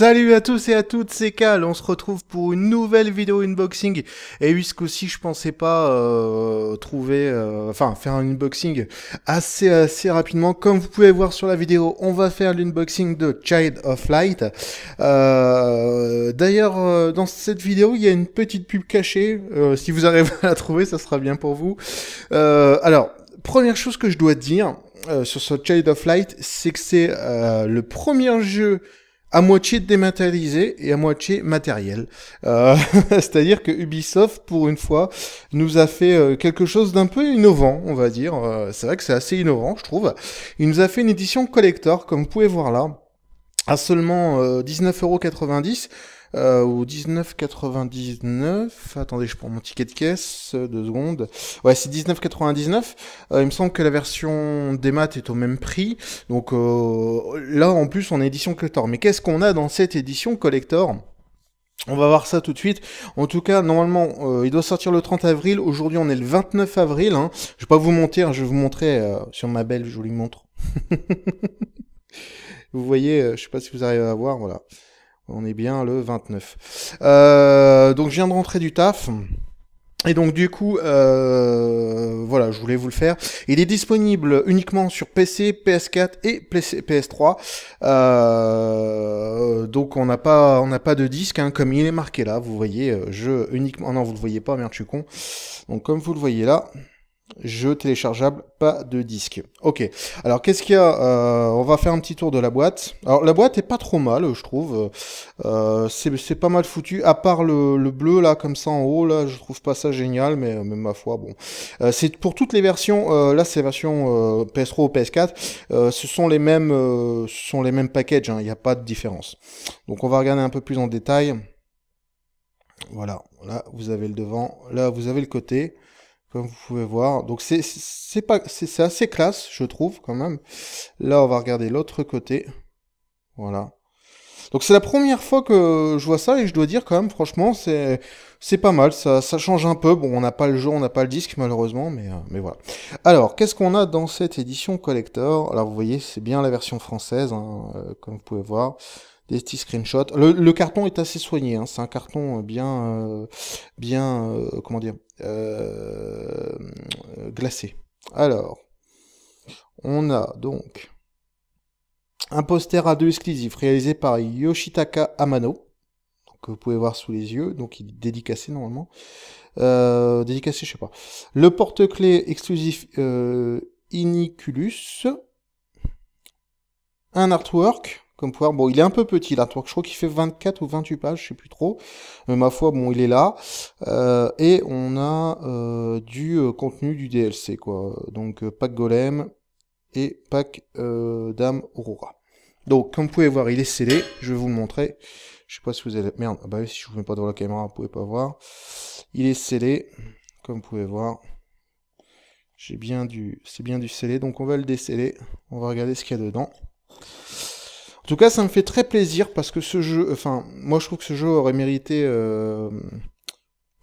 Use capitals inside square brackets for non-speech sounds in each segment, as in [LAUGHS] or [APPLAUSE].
Salut à tous et à toutes, c'est Cal, on se retrouve pour une nouvelle vidéo unboxing. Et puisque ce je pensais pas euh, trouver, euh, enfin faire un unboxing assez assez rapidement. Comme vous pouvez voir sur la vidéo, on va faire l'unboxing de Child of Light. Euh, d'ailleurs, dans cette vidéo, il y a une petite pub cachée. si vous arrivez [LAUGHS] à la trouver, ça sera bien pour vous. alors, première chose que je dois dire sur ce Child of Light, c'est que c'est le premier jeu à moitié dématérialisé et à moitié matériel. Euh, [LAUGHS] c'est-à-dire que Ubisoft, pour une fois, nous a fait euh, quelque chose d'un peu innovant, on va dire. Euh, c'est vrai que c'est assez innovant, je trouve. Il nous a fait une édition collector, comme vous pouvez voir là, à seulement 19,90€ euh, ou 19,99. Attendez, je prends mon ticket de caisse, euh, deux secondes. Ouais, c'est 19,99. Euh, il me semble que la version des maths est au même prix. Donc euh, là, en plus, on est édition collector. Mais qu'est-ce qu'on a dans cette édition collector on va voir ça tout de suite. En tout cas, normalement, euh, il doit sortir le 30 avril. Aujourd'hui, on est le 29 avril. Hein. Je vais pas vous mentir, je vais vous montrer sur ma belle jolie montre. [LAUGHS] vous voyez, je sais pas si vous arrivez à voir, voilà. On est bien le 29. Euh, donc je viens de rentrer du taf. Et donc du coup, euh, voilà, je voulais vous le faire. Il est disponible uniquement sur PC, PS4 et PS3. Euh, donc on n'a pas, on n'a pas de disque, hein, comme il est marqué là. Vous voyez, euh, je uniquement. Ah non, vous le voyez pas, merde, je suis con. Donc comme vous le voyez là, Jeu téléchargeable, pas de disque. Ok. Alors qu'est-ce qu'il y a euh, On va faire un petit tour de la boîte. Alors la boîte est pas trop mal, je trouve. Euh, c'est pas mal foutu. À part le, bleu là, comme ça en haut là, je trouve pas ça génial, mais, euh, ma foi, bon. c'est pour toutes les versions. là, c'est version PS3 ou PS4. ce sont les mêmes, ce sont les mêmes packages. Hein, il n'y a pas de différence. Donc on va regarder un peu plus en détail. Voilà. Là, vous avez le devant. Là, vous avez le côté comme vous pouvez voir. Donc c'est pas c'est assez classe, je trouve quand même. Là, on va regarder l'autre côté. Voilà. Donc c'est la première fois que je vois ça et je dois dire quand même franchement c'est c'est pas mal, ça, ça change un peu. Bon, on n'a pas le jeu, on n'a pas le disque malheureusement, mais, euh, mais voilà. Alors, qu'est-ce qu'on a dans cette édition collector Alors vous voyez, c'est bien la version française, hein, euh, comme vous pouvez voir des petits screenshots. Le, carton est assez soigné, hein. c'est un carton euh, bien, euh, bien, euh, comment dire, glacé. Alors, on a donc un poster à deux exclusifs réalisé par Yoshitaka Amano que vous pouvez voir sous les yeux, donc il est dédicacé normalement. dédicacé, je sais pas. Le porte-clés exclusif Iniculus. Un artwork comme pouvoir Bon, il est un peu petit toi je crois qu'il fait 24 ou 28 pages, je sais plus trop. Mais ma foi, bon, il est là. Euh, et on a euh, du euh, contenu du DLC, quoi. Donc, pack Golem et pack Dame Aurora. Donc, comme vous pouvez voir, il est scellé. Je vais vous le montrer. Je sais pas si vous allez... Merde, bah, si je vous mets pas devant la caméra, vous pouvez pas voir. Il est scellé, comme vous pouvez voir. J'ai bien du... C'est bien du scellé, donc on va le déceller. On va regarder ce qu'il y a dedans. En tout cas, ça me fait très plaisir parce que ce jeu, enfin, moi je trouve que ce jeu aurait mérité euh,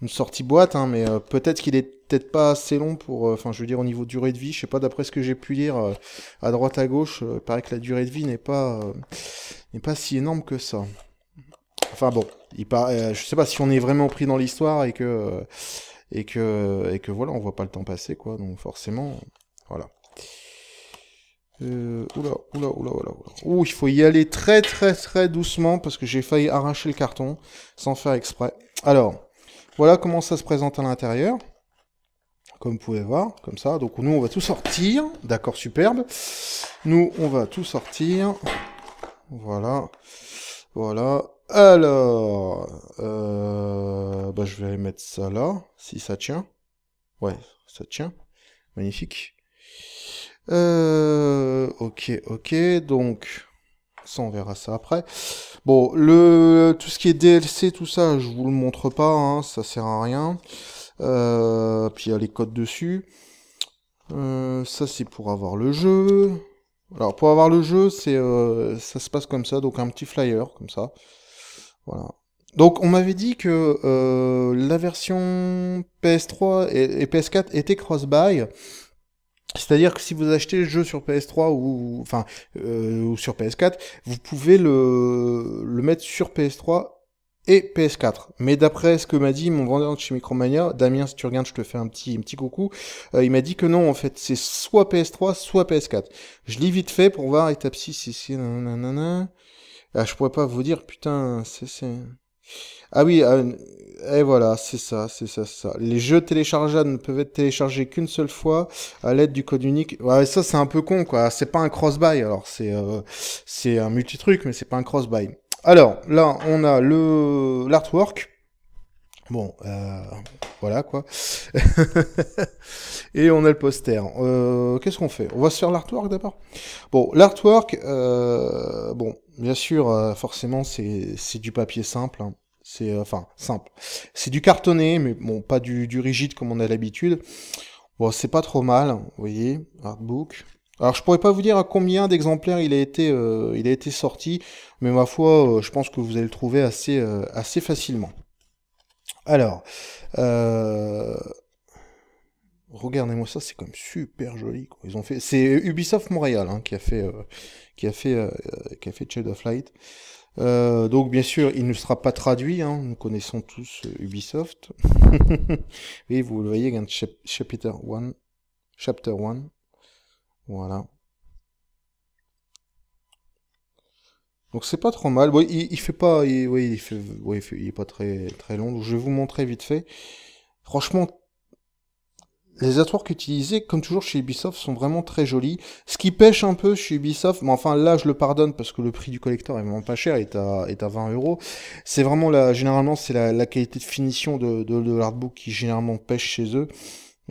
une sortie boîte, hein, mais euh, peut-être qu'il est peut-être pas assez long pour, euh, enfin, je veux dire au niveau durée de vie, je sais pas. D'après ce que j'ai pu lire à droite à gauche, il paraît que la durée de vie n'est pas pas si énorme que ça. Enfin bon, il paraît, je sais pas si on est vraiment pris dans l'histoire et que et que et que voilà, on voit pas le temps passer quoi. Donc forcément, voilà. Euh, oula, oula, oula, oula, il faut y aller très très très doucement parce que j'ai failli arracher le carton sans faire exprès. Alors, voilà comment ça se présente à l'intérieur. Comme vous pouvez voir, comme ça. Donc nous, on va tout sortir. D'accord, superbe. Nous, on va tout sortir. Voilà. Voilà. Alors, euh, bah, je vais mettre ça là, si ça tient. Ouais, ça tient. Magnifique. Euh, ok, ok, donc... Ça, on verra ça après. Bon, le tout ce qui est DLC, tout ça, je vous le montre pas, hein, ça sert à rien. Euh, puis il y a les codes dessus. Euh, ça, c'est pour avoir le jeu. Alors, pour avoir le jeu, c'est euh, ça se passe comme ça, donc un petit flyer, comme ça. Voilà. Donc, on m'avait dit que la version PS3 et, et PS4 était cross-buy. C'est-à-dire que si vous achetez le jeu sur PS3 ou, enfin, euh, ou sur PS4, vous pouvez le, le mettre sur PS3 et PS4. Mais d'après ce que m'a dit mon vendeur de chez Micromania, Damien, si tu regardes, je te fais un petit, petit coucou, euh, il m'a dit que non, en fait, c'est soit PS3, soit PS4. Je lis vite fait pour voir, étape 6, ici, nanana. Ah, je pourrais pas vous dire, putain, c'est... Ah oui, ah, et eh, voilà, c'est ça, c'est ça, ça. Les jeux téléchargeables ne peuvent être téléchargés qu'une seule fois à l'aide du code unique. Ouais, ça c'est un peu con quoi. C'est pas un cross-buy, alors c'est euh, c'est un multi truc, mais c'est pas un cross-buy. Alors là, on a le l'artwork. Bon, euh, voilà quoi. [LAUGHS] et on a le poster. Euh, qu'est-ce qu'on fait On va se faire l'artwork d'abord. Bon, l'artwork, euh, bon, bien sûr, forcément, c'est du papier simple. Hein. C'est enfin simple. C'est du cartonné, mais bon, pas du, du rigide comme on a l'habitude. Bon, c'est pas trop mal, vous voyez, artbook. Alors je pourrais pas vous dire à combien d'exemplaires il a été il a été sorti, mais ma foi, je pense que vous allez le trouver assez assez facilement. Alors, euh, regardez-moi ça, c'est quand même super joli. Quoi. Ils ont fait, c'est Ubisoft Montréal hein, qui a fait, euh, qui a fait, euh, euh, qui a fait of Light. donc bien sûr, il ne sera pas traduit. Hein. nous connaissons tous Ubisoft. oui, [LAUGHS] vous le voyez, chapter 1, chapter 1. Voilà. Donc c'est pas trop mal. il, fait pas, il, oui, il, il, est pas très très long. Donc je vais vous montrer vite fait. Franchement, les artworks utilisés, comme toujours chez Ubisoft, sont vraiment très jolis. Ce qui pêche un peu chez Ubisoft, mais enfin là je le pardonne parce que le prix du collector est vraiment pas cher, est à, est à 20 euros. C'est vraiment la, généralement c'est la, qualité de finition de, de, de l'artbook qui généralement pêche chez eux.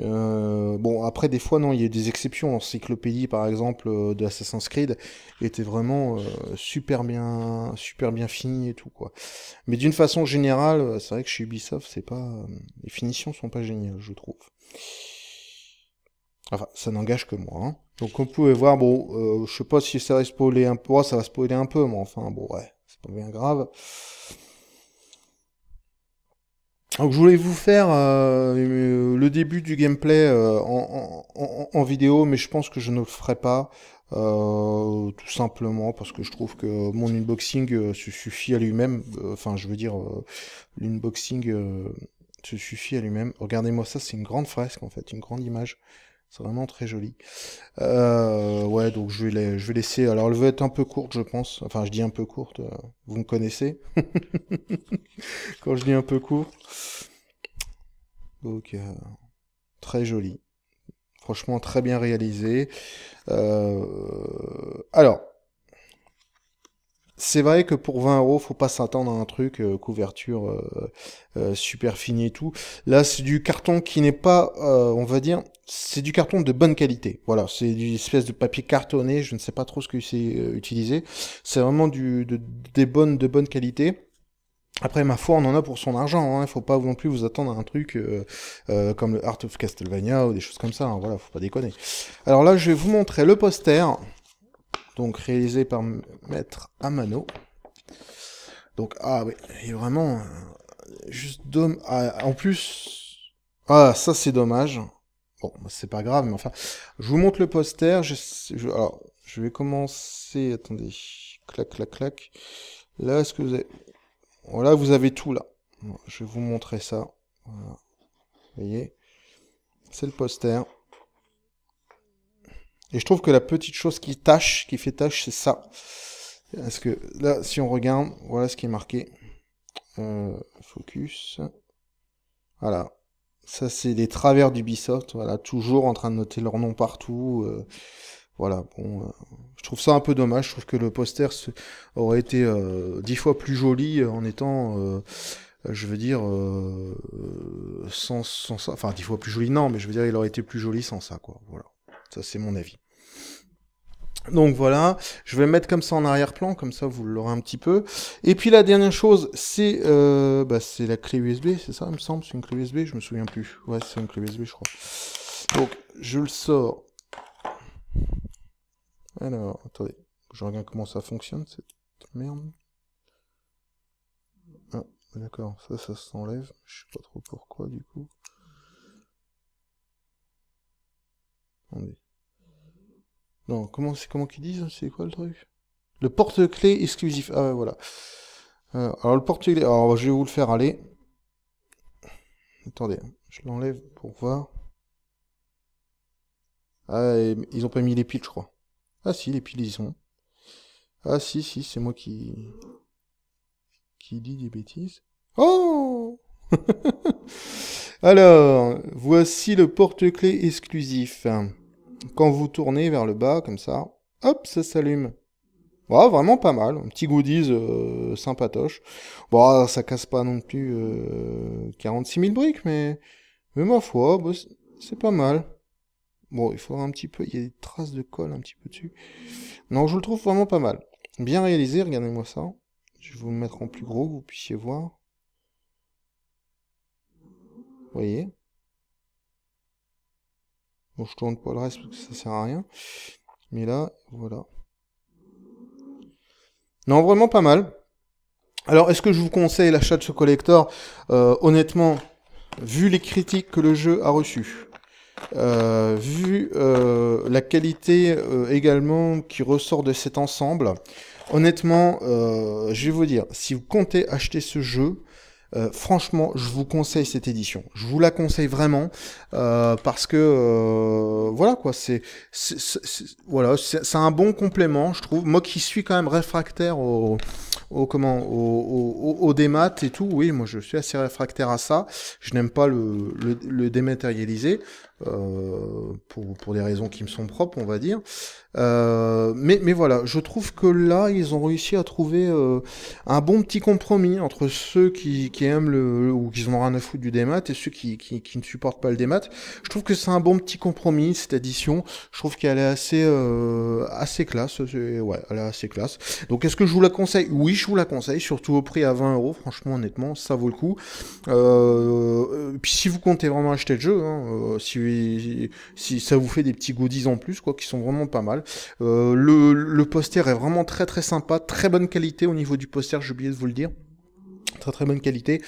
Euh, bon, après, des fois, non, il y a des exceptions. Encyclopédie par exemple, euh, de Assassin's Creed était vraiment euh, super bien, super bien fini et tout, quoi. Mais d'une façon générale, c'est vrai que chez Ubisoft, c'est pas, les finitions sont pas géniales, je trouve. Enfin, ça n'engage que moi. Hein. Donc, on vous voir, bon, je sais pas si ça va spoiler un peu, oh, ça va spoiler un peu, mais enfin, bon, ouais, c'est pas bien grave. Donc je voulais vous faire euh, euh, le début du gameplay euh, en, vidéo, mais je pense que je ne le ferai pas. tout simplement parce que je trouve que mon unboxing se suffit à lui-même. Enfin, je veux dire, l'unboxing se suffit à lui-même. Regardez-moi ça, c'est une grande fresque en fait, une grande image. C'est vraiment très joli. Euh, ouais, donc je vais, laisser. Alors, elle veut être un peu courte, je pense. Enfin, je dis un peu courte. Euh, vous me connaissez. [LAUGHS] Quand je dis un peu court. Donc, euh, très joli. Franchement, très bien réalisé. Euh... Alors, c'est vrai que pour 20 euros, faut pas s'attendre à un truc euh, couverture euh, euh, super finie et tout. Là, c'est du carton qui n'est pas, on va dire, c'est du carton de bonne qualité. Voilà, c'est une espèce de papier cartonné. Je ne sais pas trop ce que c'est utilisé. C'est vraiment du de, des bonnes de bonne qualité. Après, ma foi, on en a pour son argent. Il hein. faut pas non plus vous attendre à un truc comme le Art of Castlevania ou des choses comme ça. Hein. Voilà, faut pas déconner. Alors là, je vais vous montrer le poster donc réalisé par Maître Amano. Donc, ah oui, il est vraiment euh, juste dom. Ah, en plus, ah, ça c'est dommage. Bon, bah, c'est pas grave, mais enfin, je vous montre le poster. Je, alors, je vais commencer. Attendez, clac, clac, clac. Là, est-ce que vous avez. Voilà, oh, vous avez tout là. Je vais vous montrer ça. Voilà. Vous voyez C'est le poster. Et je trouve que la petite chose qui tâche, qui fait tâche, c'est ça. Parce que là, si on regarde, voilà ce qui est marqué. Euh, focus. Voilà. Ça, c'est des travers d'Ubisoft. Voilà, toujours en train de noter leur nom partout. Euh, voilà, bon, euh, je trouve ça un peu dommage. Je trouve que le poster aurait été dix fois plus joli en étant je veux dire, sans, sans ça, enfin dix fois plus joli, non, mais je veux dire, il aurait été plus joli sans ça, quoi. Voilà, ça c'est mon avis. Donc voilà, je vais mettre comme ça en arrière-plan, comme ça vous l'aurez un petit peu. Et puis la dernière chose, c'est euh, bah, la clé USB, c'est ça, il me semble, c'est une clé USB, je me souviens plus. Ouais, c'est une clé USB, je crois. Donc je le sors. Alors, attendez, je regarde comment ça fonctionne cette merde. Ah, d'accord, ça, ça s'enlève. Je sais pas trop pourquoi du coup. Attendez. Non, comment c'est comment qu'ils disent C'est quoi le truc Le porte clé exclusif. Ah voilà. Euh, alors le porte clé Alors je vais vous le faire aller. Attendez, je l'enlève pour voir. Ah, ils ont pas mis les piles, je crois. Ah si, les piles, ils sont. Ah si, si, c'est moi qui... qui dit des bêtises. Oh [LAUGHS] Alors, voici le porte clé exclusif quand vous tournez vers le bas, comme ça, hop, ça s'allume. Voilà, bah, vraiment pas mal, un petit goodies euh, sympatoche. Bon, bah, ça casse pas non plus 46 euh, 000 briques, mais, mais ma foi, bah, c'est pas mal. Bon, il faudra un petit peu, il y a des traces de colle un petit peu dessus. Non, je le trouve vraiment pas mal. Bien réalisé, regardez-moi ça. Je vais vous le mettre en plus gros, que vous puissiez voir. Vous voyez Bon, je tourne pas le reste parce que ça sert à rien. Mais là, voilà. Non, vraiment pas mal. Alors, est-ce que je vous conseille l'achat de ce collector euh, Honnêtement, vu les critiques que le jeu a reçues, euh, vu euh, la qualité également qui ressort de cet ensemble, honnêtement, je vais vous dire, si vous comptez acheter ce jeu, euh, franchement, je vous conseille cette édition. Je vous la conseille vraiment euh, parce que euh, voilà quoi, c'est voilà, c'est un bon complément, je trouve. Moi qui suis quand même réfractaire au, comment, au, au, démat et tout, oui, moi je suis assez réfractaire à ça. Je n'aime pas le, le, le euh, pour, pour des raisons qui me sont propres, on va dire. Euh, mais, mais voilà, je trouve que là, ils ont réussi à trouver euh, un bon petit compromis entre ceux qui, qui aiment le, ou qui n'ont rien à foutre du démat et ceux qui, qui, ne supportent pas le démat. Je trouve que c'est un bon petit compromis cette addition, Je trouve qu'elle est assez assez classe. Ouais, elle est assez classe. Donc est-ce que je vous la conseille Oui, je vous la conseille, surtout au prix à 20 euros. Franchement, honnêtement, ça vaut le coup. puis si vous comptez vraiment acheter le jeu, hein, si ça vous fait des petits goodies en plus, quoi, qui sont vraiment pas mal. Euh, le, le poster est vraiment très très sympa, très bonne qualité au niveau du poster, j'ai oublié de vous le dire très bonne qualité.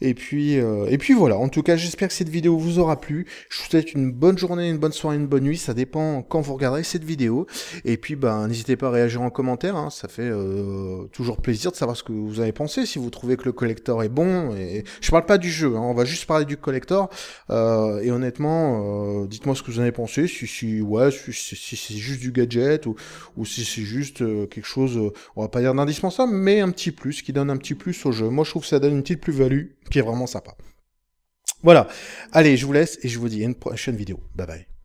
Et puis, euh, et puis voilà, en tout cas j'espère que cette vidéo vous aura plu. Je vous souhaite une bonne journée, une bonne soirée, une bonne nuit, ça dépend quand vous regarderez cette vidéo. Et puis ben n'hésitez pas à réagir en commentaire, hein. ça fait euh, toujours plaisir de savoir ce que vous avez pensé, si vous trouvez que le collector est bon. Et... Je parle pas du jeu, hein. on va juste parler du collector. Euh, et honnêtement, dites-moi ce que vous en avez pensé, si, si ouais, si, c'est juste du gadget ou, ou si c'est juste quelque chose, on va pas dire d'indispensable, mais un petit plus, qui donne un petit plus au jeu. Moi je ça donne une petite plus-value qui est vraiment sympa. Voilà. Allez, je vous laisse et je vous dis à une prochaine vidéo. Bye bye.